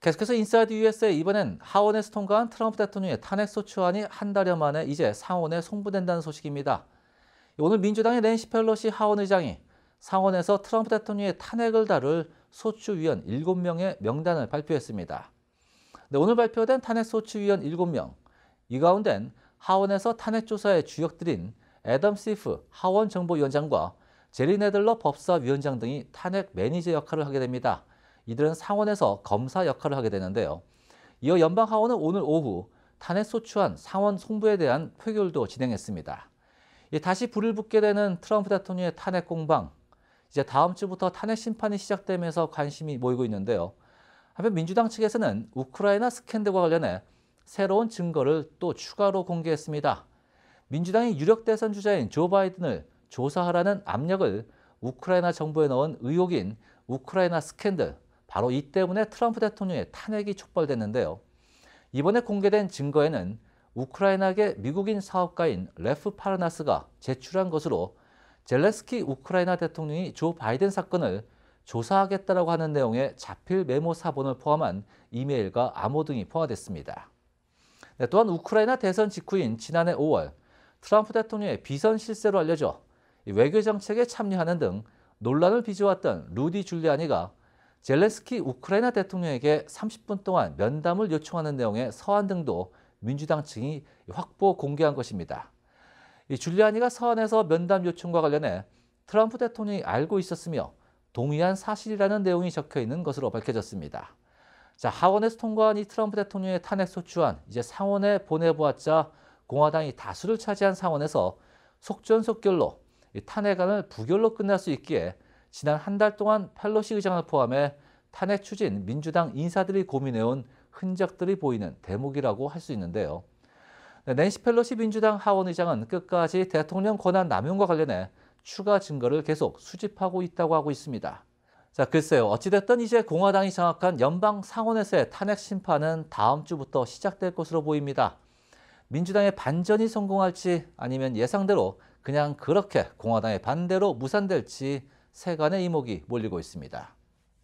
계속해서 인사이드 USA 이번엔 하원에서 통과한 트럼프 대통령의 탄핵소추안이 한 달여 만에 이제 상원에 송부된다는 소식입니다. 오늘 민주당의 낸시 펠로시 하원 의장이 상원에서 트럼프 대통령의 탄핵을 다룰 소추위원 7명의 명단을 발표했습니다. 네, 오늘 발표된 탄핵소추위원 7명, 이 가운데는 하원에서 탄핵조사의 주역들인 애덤 시프 하원 정보위원장과 제리 네들러 법사위원장 등이 탄핵 매니저 역할을 하게 됩니다. 이들은 상원에서 검사 역할을 하게 되는데요. 이어 연방 하원은 오늘 오후 탄핵 소추안 상원 송부에 대한 표결도 진행했습니다. 예, 다시 불을 붙게 되는 트럼프 대통령의 탄핵 공방. 이제 다음 주부터 탄핵 심판이 시작되면서 관심이 모이고 있는데요. 한편 민주당 측에서는 우크라이나 스캔들과 관련해 새로운 증거를 또 추가로 공개했습니다. 민주당이 유력 대선 주자인 조 바이든을 조사하라는 압력을 우크라이나 정부에 넣은 의혹인 우크라이나 스캔들 바로 이 때문에 트럼프 대통령의 탄핵이 촉발됐는데요. 이번에 공개된 증거에는 우크라이나계 미국인 사업가인 레프 파르나스가 제출한 것으로 젤렌스키 우크라이나 대통령이 조 바이든 사건을 조사하겠다라고 하는 내용의 자필 메모 사본을 포함한 이메일과 암호 등이 포함됐습니다. 네, 또한 우크라이나 대선 직후인 지난해 5월 트럼프 대통령의 비선 실세로 알려져 외교 정책에 참여하는 등 논란을 빚어왔던 루디 줄리아니가 젤레스키 우크라이나 대통령에게 30분 동안 면담을 요청하는 내용의 서한 등도 민주당 측이 확보 공개한 것입니다. 이 줄리아니가 서한에서 면담 요청과 관련해 트럼프 대통령이 알고 있었으며 동의한 사실이라는 내용이 적혀 있는 것으로 밝혀졌습니다. 자, 하원에서 통과한 이 트럼프 대통령의 탄핵 소추안 이제 상원에 보내보았자 공화당이 다수를 차지한 상원에서 속전속결로 탄핵안을 부결로 끝날 수 있기에 지난 한 달 동안 펠로시 의장을 포함해 탄핵 추진 민주당 인사들이 고민해온 흔적들이 보이는 대목이라고 할 수 있는데요. 네, 낸시 펠로시 민주당 하원 의장은 끝까지 대통령 권한 남용과 관련해 추가 증거를 계속 수집하고 있다고 하고 있습니다. 자, 글쎄요. 어찌됐든 이제 공화당이 장악한 연방 상원에서의 탄핵 심판은 다음 주부터 시작될 것으로 보입니다. 민주당의 반전이 성공할지 아니면 예상대로 그냥 그렇게 공화당의 반대로 무산될지 세간의 이목이 몰리고 있습니다.